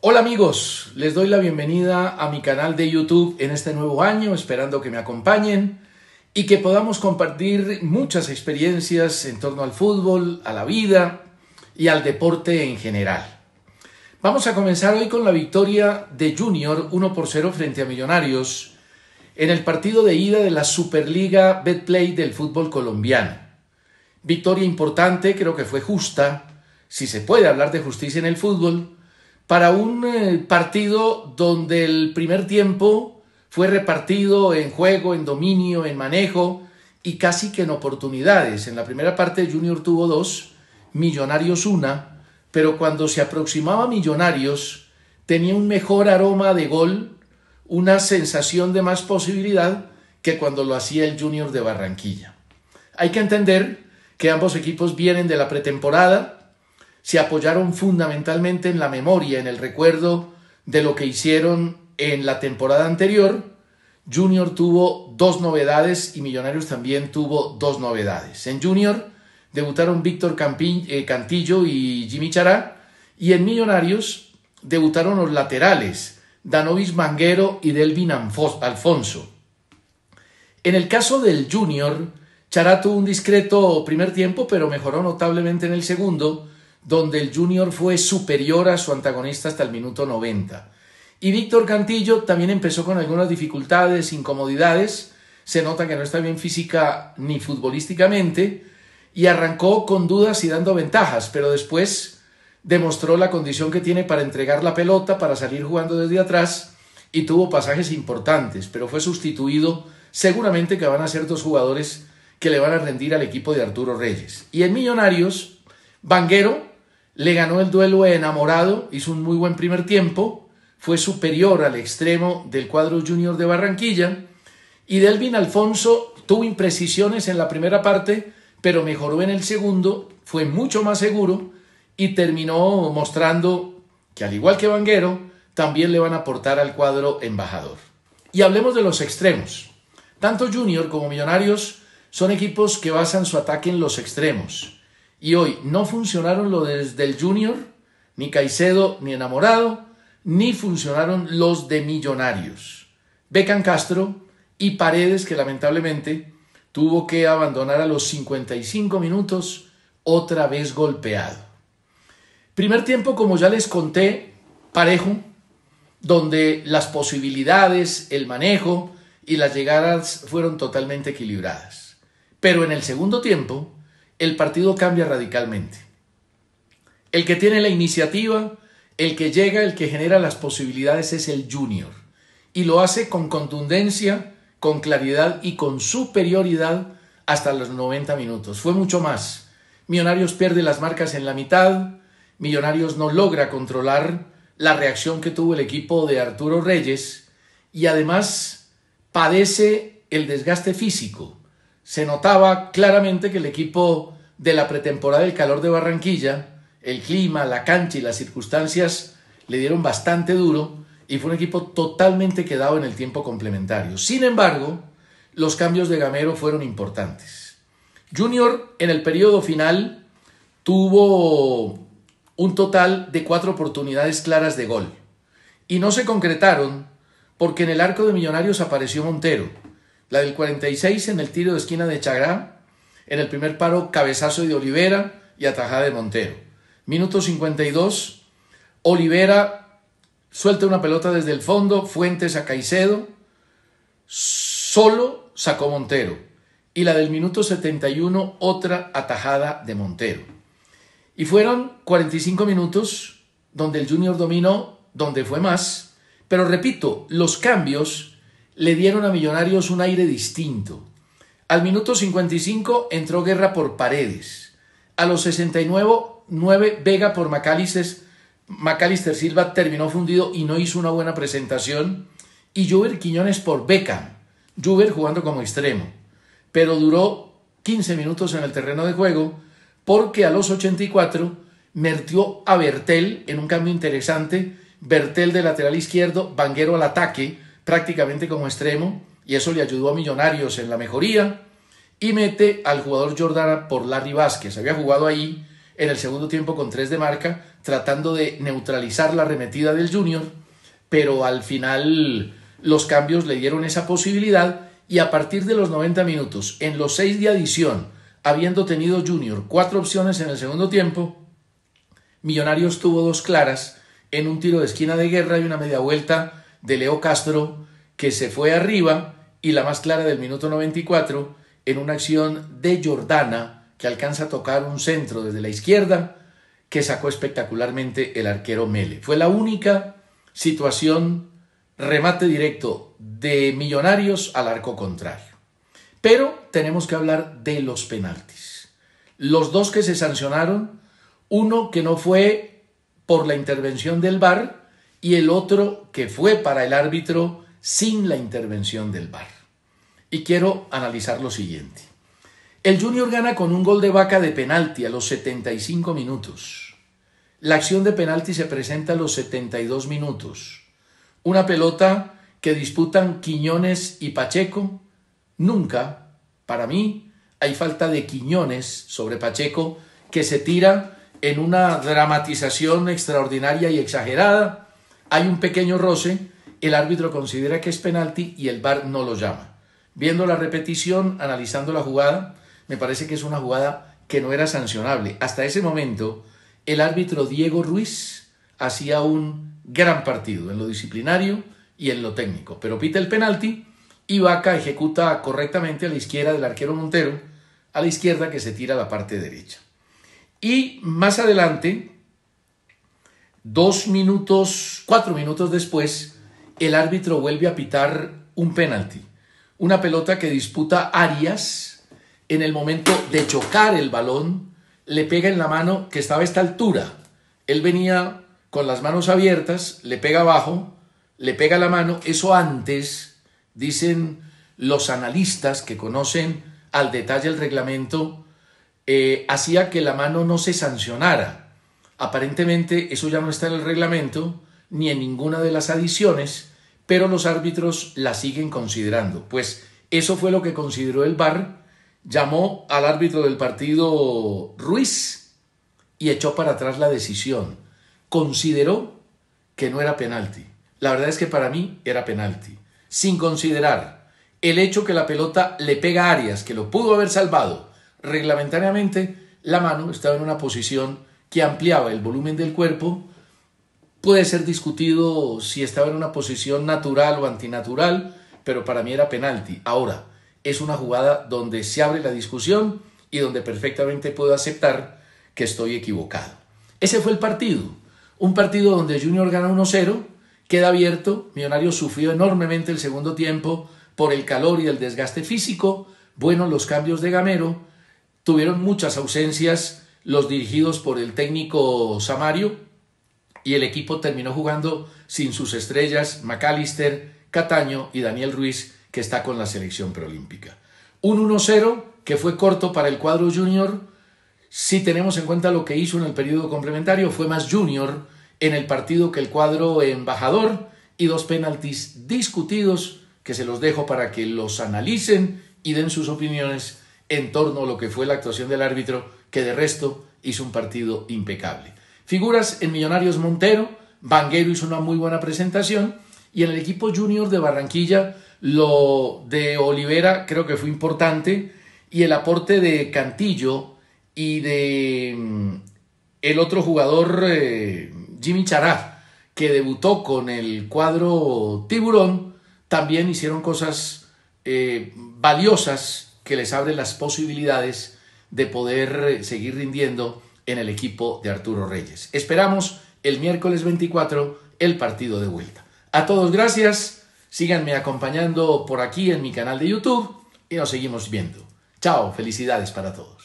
Hola amigos, les doy la bienvenida a mi canal de YouTube en este nuevo año, esperando que me acompañen y que podamos compartir muchas experiencias en torno al fútbol, a la vida y al deporte en general. Vamos a comenzar hoy con la victoria de Junior 1 por 0 frente a Millonarios en el partido de ida de la Superliga Betplay del fútbol colombiano. Victoria importante, creo que fue justa, si se puede hablar de justicia en el fútbol, para un eh, partido donde el primer tiempo fue repartido en juego, en dominio, en manejo y casi que en oportunidades. En la primera parte Junior tuvo dos, Millonarios una, pero cuando se aproximaba a Millonarios tenía un mejor aroma de gol, una sensación de más posibilidad que cuando lo hacía el Junior de Barranquilla. Hay que entender que ambos equipos vienen de la pretemporada, se apoyaron fundamentalmente en la memoria, en el recuerdo de lo que hicieron en la temporada anterior. Junior tuvo dos novedades y Millonarios también tuvo dos novedades. En Junior debutaron Víctor eh, Cantillo y Jimmy Chará y en Millonarios debutaron los laterales Danovis Manguero y Delvin Alfonso. En el caso del Junior, Chará tuvo un discreto primer tiempo, pero mejoró notablemente en el segundo donde el Junior fue superior a su antagonista hasta el minuto 90. Y Víctor Cantillo también empezó con algunas dificultades, incomodidades, se nota que no está bien física ni futbolísticamente, y arrancó con dudas y dando ventajas, pero después demostró la condición que tiene para entregar la pelota, para salir jugando desde atrás, y tuvo pasajes importantes, pero fue sustituido seguramente que van a ser dos jugadores que le van a rendir al equipo de Arturo Reyes. Y en Millonarios, Banguero, le ganó el duelo enamorado, hizo un muy buen primer tiempo, fue superior al extremo del cuadro junior de Barranquilla y Delvin Alfonso tuvo imprecisiones en la primera parte, pero mejoró en el segundo, fue mucho más seguro y terminó mostrando que al igual que Vanguero, también le van a aportar al cuadro embajador. Y hablemos de los extremos. Tanto Junior como Millonarios son equipos que basan su ataque en los extremos. Y hoy no funcionaron los del del Junior, ni Caicedo, ni Enamorado, ni funcionaron los de Millonarios. Becan Castro y Paredes, que lamentablemente tuvo que abandonar a los 55 minutos, otra vez golpeado. Primer tiempo, como ya les conté, parejo, donde las posibilidades, el manejo y las llegadas fueron totalmente equilibradas. Pero en el segundo tiempo, el partido cambia radicalmente. El que tiene la iniciativa, el que llega, el que genera las posibilidades es el junior. Y lo hace con contundencia, con claridad y con superioridad hasta los 90 minutos. Fue mucho más. Millonarios pierde las marcas en la mitad, Millonarios no logra controlar la reacción que tuvo el equipo de Arturo Reyes y además padece el desgaste físico se notaba claramente que el equipo de la pretemporada del calor de Barranquilla, el clima, la cancha y las circunstancias le dieron bastante duro y fue un equipo totalmente quedado en el tiempo complementario. Sin embargo, los cambios de Gamero fueron importantes. Junior en el periodo final tuvo un total de cuatro oportunidades claras de gol y no se concretaron porque en el arco de Millonarios apareció Montero la del 46 en el tiro de esquina de Chagrá, en el primer paro cabezazo de Olivera y atajada de Montero. Minuto 52, Olivera suelta una pelota desde el fondo, Fuentes a Caicedo, solo sacó Montero. Y la del minuto 71, otra atajada de Montero. Y fueron 45 minutos donde el Junior dominó, donde fue más. Pero repito, los cambios le dieron a Millonarios un aire distinto. Al minuto 55 entró Guerra por Paredes. A los 69, 9 Vega por Macalices. Macalister Silva terminó fundido y no hizo una buena presentación. Y Juber Quiñones por Beckham. Juber jugando como extremo. Pero duró 15 minutos en el terreno de juego porque a los 84 metió a Bertel en un cambio interesante. Bertel de lateral izquierdo, banguero al ataque prácticamente como extremo y eso le ayudó a Millonarios en la mejoría y mete al jugador Jordana por Larry Vázquez. Había jugado ahí en el segundo tiempo con tres de marca tratando de neutralizar la remetida del Junior, pero al final los cambios le dieron esa posibilidad y a partir de los 90 minutos, en los seis de adición, habiendo tenido Junior cuatro opciones en el segundo tiempo, Millonarios tuvo dos claras en un tiro de esquina de guerra y una media vuelta de Leo Castro que se fue arriba y la más clara del minuto 94 en una acción de Jordana que alcanza a tocar un centro desde la izquierda que sacó espectacularmente el arquero Mele. Fue la única situación remate directo de Millonarios al arco contrario. Pero tenemos que hablar de los penaltis. Los dos que se sancionaron, uno que no fue por la intervención del VAR, y el otro que fue para el árbitro sin la intervención del VAR. Y quiero analizar lo siguiente. El Junior gana con un gol de vaca de penalti a los 75 minutos. La acción de penalti se presenta a los 72 minutos. Una pelota que disputan Quiñones y Pacheco. Nunca, para mí, hay falta de Quiñones sobre Pacheco que se tira en una dramatización extraordinaria y exagerada hay un pequeño roce, el árbitro considera que es penalti y el VAR no lo llama. Viendo la repetición, analizando la jugada, me parece que es una jugada que no era sancionable. Hasta ese momento, el árbitro Diego Ruiz hacía un gran partido en lo disciplinario y en lo técnico, pero pita el penalti y Vaca ejecuta correctamente a la izquierda del arquero Montero, a la izquierda que se tira a la parte derecha. Y más adelante, Dos minutos, cuatro minutos después, el árbitro vuelve a pitar un penalti. Una pelota que disputa Arias en el momento de chocar el balón, le pega en la mano que estaba a esta altura. Él venía con las manos abiertas, le pega abajo, le pega la mano. Eso antes, dicen los analistas que conocen al detalle el reglamento, eh, hacía que la mano no se sancionara. Aparentemente eso ya no está en el reglamento ni en ninguna de las adiciones, pero los árbitros la siguen considerando. Pues eso fue lo que consideró el VAR, llamó al árbitro del partido Ruiz y echó para atrás la decisión. Consideró que no era penalti. La verdad es que para mí era penalti. Sin considerar el hecho que la pelota le pega a Arias, que lo pudo haber salvado reglamentariamente, la mano estaba en una posición que ampliaba el volumen del cuerpo, puede ser discutido si estaba en una posición natural o antinatural, pero para mí era penalti. Ahora, es una jugada donde se abre la discusión y donde perfectamente puedo aceptar que estoy equivocado. Ese fue el partido. Un partido donde Junior gana 1-0, queda abierto, Millonario sufrió enormemente el segundo tiempo por el calor y el desgaste físico, Bueno, los cambios de Gamero, tuvieron muchas ausencias los dirigidos por el técnico Samario, y el equipo terminó jugando sin sus estrellas McAllister, Cataño y Daniel Ruiz, que está con la selección preolímpica. Un 1-0 que fue corto para el cuadro junior. Si tenemos en cuenta lo que hizo en el periodo complementario, fue más junior en el partido que el cuadro embajador y dos penaltis discutidos que se los dejo para que los analicen y den sus opiniones en torno a lo que fue la actuación del árbitro que de resto hizo un partido impecable. Figuras en Millonarios Montero, Vanguero hizo una muy buena presentación y en el equipo junior de Barranquilla lo de Olivera creo que fue importante y el aporte de Cantillo y de mm, el otro jugador eh, Jimmy Chará que debutó con el cuadro Tiburón también hicieron cosas eh, valiosas que les abren las posibilidades de poder eh, seguir rindiendo en el equipo de Arturo Reyes. Esperamos el miércoles 24 el partido de vuelta. A todos gracias, síganme acompañando por aquí en mi canal de YouTube y nos seguimos viendo. Chao, felicidades para todos.